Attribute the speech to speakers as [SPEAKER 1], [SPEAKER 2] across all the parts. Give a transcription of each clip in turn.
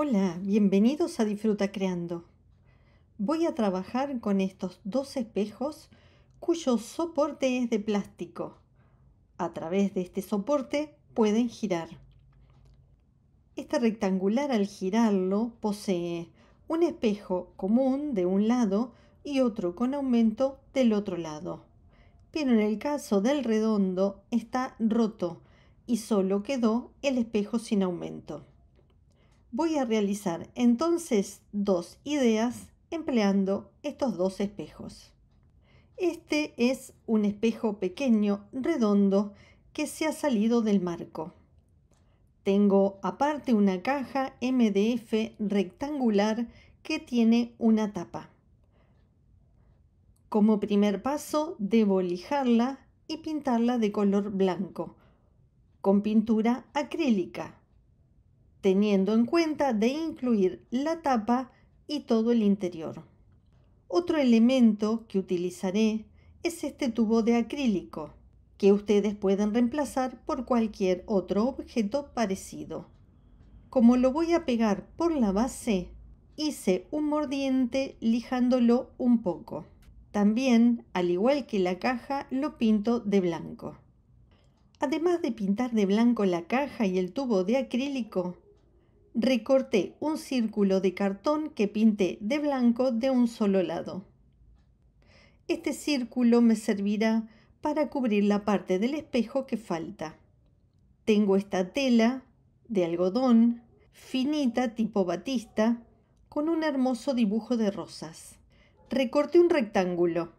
[SPEAKER 1] Hola, bienvenidos a Disfruta Creando. Voy a trabajar con estos dos espejos cuyo soporte es de plástico. A través de este soporte pueden girar. Este rectangular al girarlo posee un espejo común de un lado y otro con aumento del otro lado. Pero en el caso del redondo está roto y solo quedó el espejo sin aumento voy a realizar entonces dos ideas empleando estos dos espejos. Este es un espejo pequeño, redondo, que se ha salido del marco. Tengo aparte una caja MDF rectangular que tiene una tapa. Como primer paso debo lijarla y pintarla de color blanco, con pintura acrílica teniendo en cuenta de incluir la tapa y todo el interior. Otro elemento que utilizaré es este tubo de acrílico, que ustedes pueden reemplazar por cualquier otro objeto parecido. Como lo voy a pegar por la base, hice un mordiente lijándolo un poco. También, al igual que la caja, lo pinto de blanco. Además de pintar de blanco la caja y el tubo de acrílico, recorté un círculo de cartón que pinté de blanco de un solo lado. Este círculo me servirá para cubrir la parte del espejo que falta. Tengo esta tela de algodón finita tipo batista con un hermoso dibujo de rosas. Recorté un rectángulo.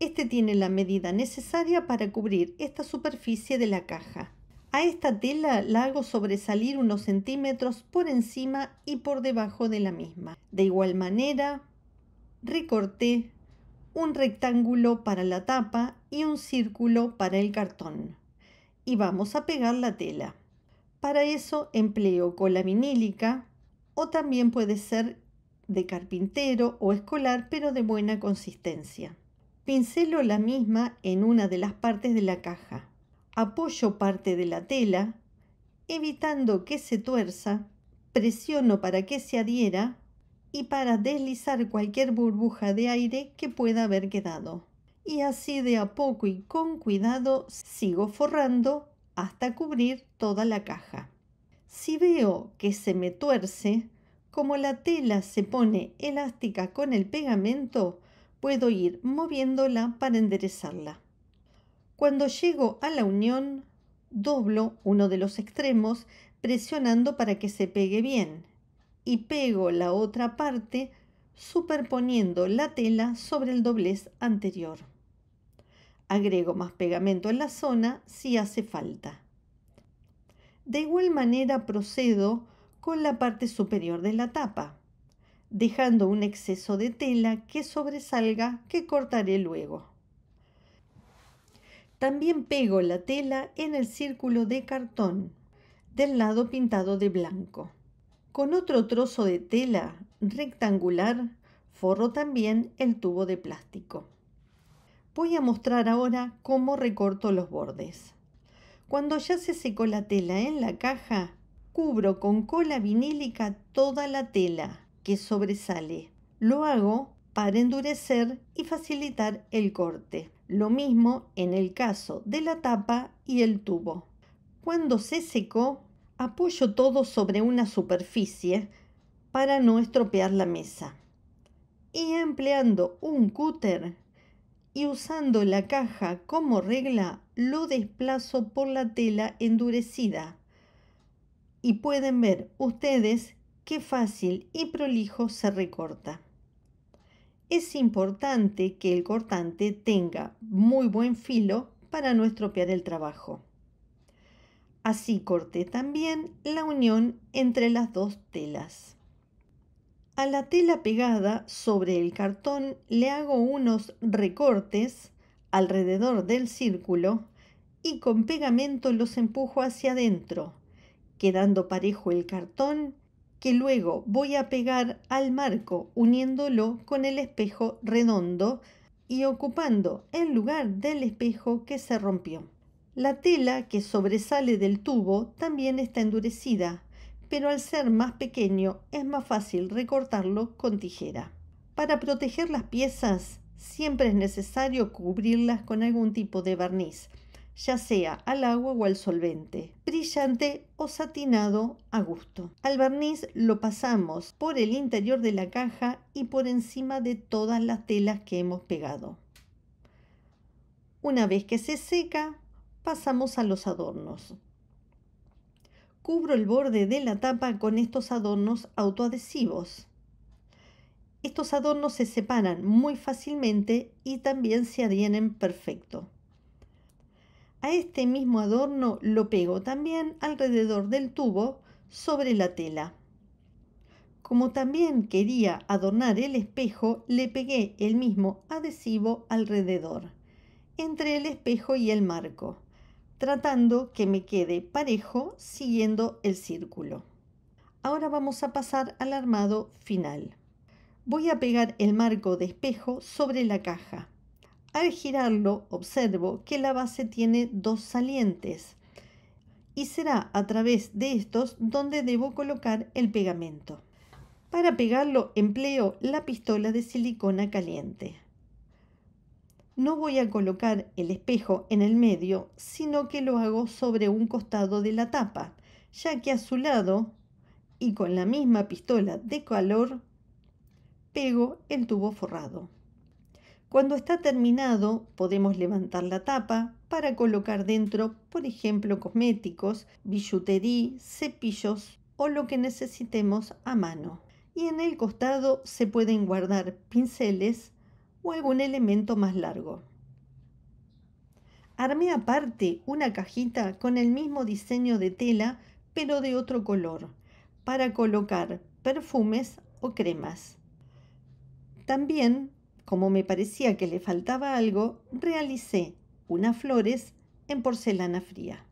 [SPEAKER 1] Este tiene la medida necesaria para cubrir esta superficie de la caja. A esta tela la hago sobresalir unos centímetros por encima y por debajo de la misma. De igual manera, recorté un rectángulo para la tapa y un círculo para el cartón. Y vamos a pegar la tela. Para eso empleo cola vinílica o también puede ser de carpintero o escolar pero de buena consistencia. Pincelo la misma en una de las partes de la caja apoyo parte de la tela, evitando que se tuerza, presiono para que se adhiera y para deslizar cualquier burbuja de aire que pueda haber quedado. Y así de a poco y con cuidado sigo forrando hasta cubrir toda la caja. Si veo que se me tuerce, como la tela se pone elástica con el pegamento, puedo ir moviéndola para enderezarla. Cuando llego a la unión, doblo uno de los extremos presionando para que se pegue bien y pego la otra parte superponiendo la tela sobre el doblez anterior. Agrego más pegamento en la zona si hace falta. De igual manera procedo con la parte superior de la tapa, dejando un exceso de tela que sobresalga que cortaré luego. También pego la tela en el círculo de cartón del lado pintado de blanco. Con otro trozo de tela rectangular forro también el tubo de plástico. Voy a mostrar ahora cómo recorto los bordes. Cuando ya se secó la tela en la caja, cubro con cola vinílica toda la tela que sobresale. Lo hago para endurecer y facilitar el corte. Lo mismo en el caso de la tapa y el tubo. Cuando se secó, apoyo todo sobre una superficie para no estropear la mesa. Y empleando un cúter y usando la caja como regla, lo desplazo por la tela endurecida. Y pueden ver ustedes qué fácil y prolijo se recorta es importante que el cortante tenga muy buen filo para no estropear el trabajo. Así corté también la unión entre las dos telas. A la tela pegada sobre el cartón le hago unos recortes alrededor del círculo y con pegamento los empujo hacia adentro, quedando parejo el cartón que luego voy a pegar al marco uniéndolo con el espejo redondo y ocupando el lugar del espejo que se rompió. La tela que sobresale del tubo también está endurecida, pero al ser más pequeño es más fácil recortarlo con tijera. Para proteger las piezas siempre es necesario cubrirlas con algún tipo de barniz, ya sea al agua o al solvente, brillante o satinado a gusto. Al barniz lo pasamos por el interior de la caja y por encima de todas las telas que hemos pegado. Una vez que se seca, pasamos a los adornos. Cubro el borde de la tapa con estos adornos autoadhesivos. Estos adornos se separan muy fácilmente y también se adhieren perfecto. A este mismo adorno lo pego también alrededor del tubo sobre la tela. Como también quería adornar el espejo, le pegué el mismo adhesivo alrededor, entre el espejo y el marco, tratando que me quede parejo siguiendo el círculo. Ahora vamos a pasar al armado final. Voy a pegar el marco de espejo sobre la caja. Al girarlo observo que la base tiene dos salientes y será a través de estos donde debo colocar el pegamento. Para pegarlo empleo la pistola de silicona caliente. No voy a colocar el espejo en el medio, sino que lo hago sobre un costado de la tapa, ya que a su lado y con la misma pistola de color, pego el tubo forrado. Cuando está terminado, podemos levantar la tapa para colocar dentro, por ejemplo, cosméticos, billutería, cepillos o lo que necesitemos a mano. Y en el costado se pueden guardar pinceles o algún elemento más largo. Armé aparte una cajita con el mismo diseño de tela pero de otro color para colocar perfumes o cremas. También como me parecía que le faltaba algo, realicé unas flores en porcelana fría.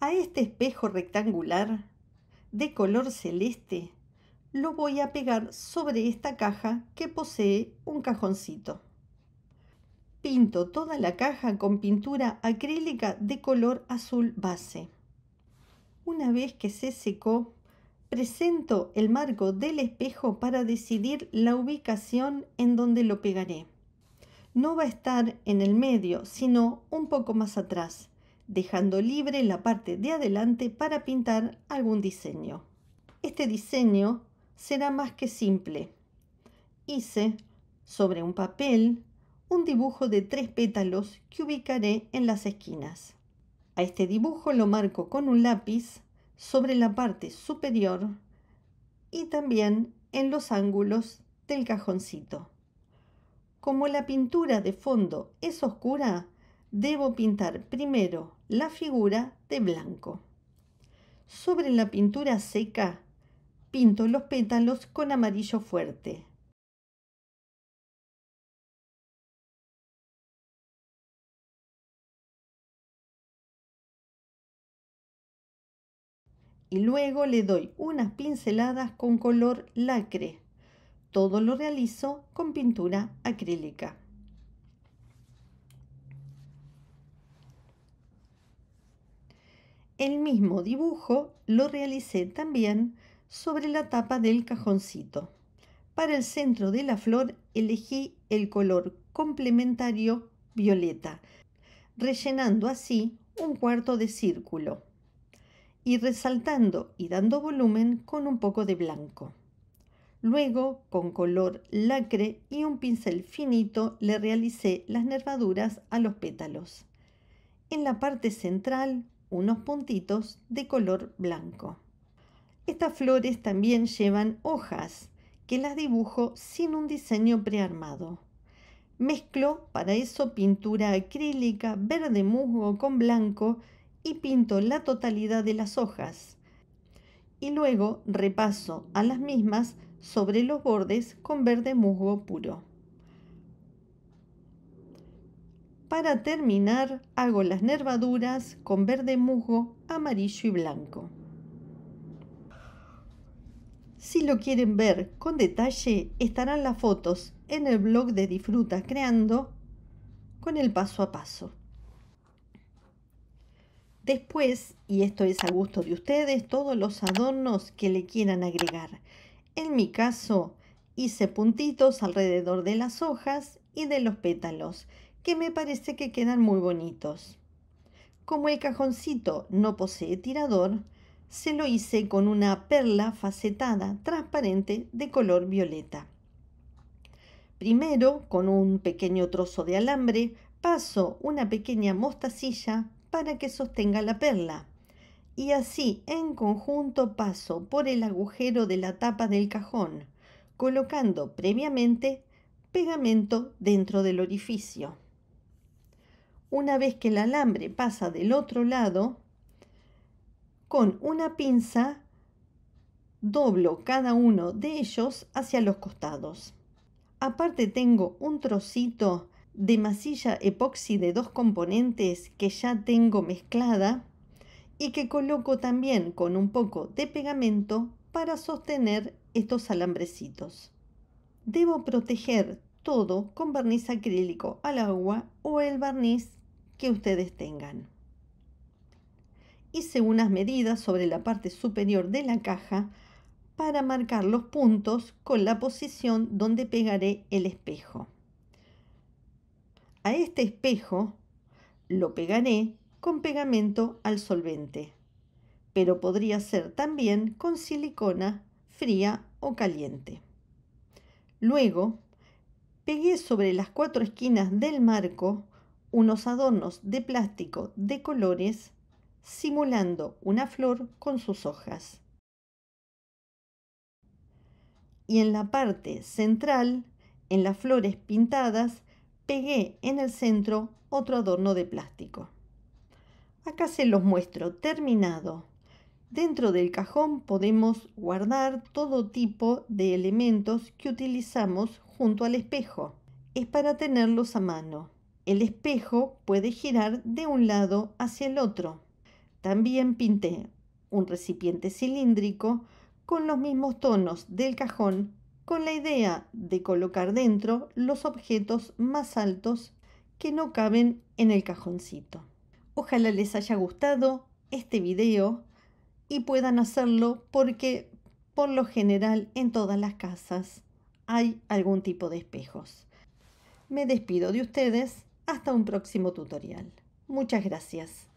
[SPEAKER 1] A este espejo rectangular de color celeste lo voy a pegar sobre esta caja que posee un cajoncito. Pinto toda la caja con pintura acrílica de color azul base. Una vez que se secó, presento el marco del espejo para decidir la ubicación en donde lo pegaré. No va a estar en el medio, sino un poco más atrás, dejando libre la parte de adelante para pintar algún diseño. Este diseño será más que simple. Hice sobre un papel un dibujo de tres pétalos que ubicaré en las esquinas. A este dibujo lo marco con un lápiz sobre la parte superior y también en los ángulos del cajoncito. Como la pintura de fondo es oscura, debo pintar primero la figura de blanco. Sobre la pintura seca, pinto los pétalos con amarillo fuerte. y luego le doy unas pinceladas con color lacre. Todo lo realizo con pintura acrílica. El mismo dibujo lo realicé también sobre la tapa del cajoncito. Para el centro de la flor elegí el color complementario violeta, rellenando así un cuarto de círculo y resaltando y dando volumen con un poco de blanco. Luego, con color lacre y un pincel finito, le realicé las nervaduras a los pétalos. En la parte central, unos puntitos de color blanco. Estas flores también llevan hojas, que las dibujo sin un diseño prearmado. Mezclo para eso pintura acrílica, verde musgo con blanco y pinto la totalidad de las hojas y luego repaso a las mismas sobre los bordes con verde musgo puro. Para terminar hago las nervaduras con verde musgo amarillo y blanco. Si lo quieren ver con detalle estarán las fotos en el blog de Disfruta Creando con el paso a paso. Después, y esto es a gusto de ustedes, todos los adornos que le quieran agregar. En mi caso, hice puntitos alrededor de las hojas y de los pétalos, que me parece que quedan muy bonitos. Como el cajoncito no posee tirador, se lo hice con una perla facetada transparente de color violeta. Primero, con un pequeño trozo de alambre, paso una pequeña mostacilla para que sostenga la perla. Y así en conjunto paso por el agujero de la tapa del cajón, colocando previamente pegamento dentro del orificio. Una vez que el alambre pasa del otro lado, con una pinza doblo cada uno de ellos hacia los costados. Aparte tengo un trocito de masilla epoxi de dos componentes que ya tengo mezclada y que coloco también con un poco de pegamento para sostener estos alambrecitos. Debo proteger todo con barniz acrílico al agua o el barniz que ustedes tengan. Hice unas medidas sobre la parte superior de la caja para marcar los puntos con la posición donde pegaré el espejo. A este espejo lo pegaré con pegamento al solvente, pero podría ser también con silicona fría o caliente. Luego, pegué sobre las cuatro esquinas del marco unos adornos de plástico de colores simulando una flor con sus hojas. Y en la parte central, en las flores pintadas, pegué en el centro otro adorno de plástico. Acá se los muestro terminado. Dentro del cajón podemos guardar todo tipo de elementos que utilizamos junto al espejo. Es para tenerlos a mano. El espejo puede girar de un lado hacia el otro. También pinté un recipiente cilíndrico con los mismos tonos del cajón con la idea de colocar dentro los objetos más altos que no caben en el cajoncito. Ojalá les haya gustado este video y puedan hacerlo porque por lo general en todas las casas hay algún tipo de espejos. Me despido de ustedes hasta un próximo tutorial. Muchas gracias.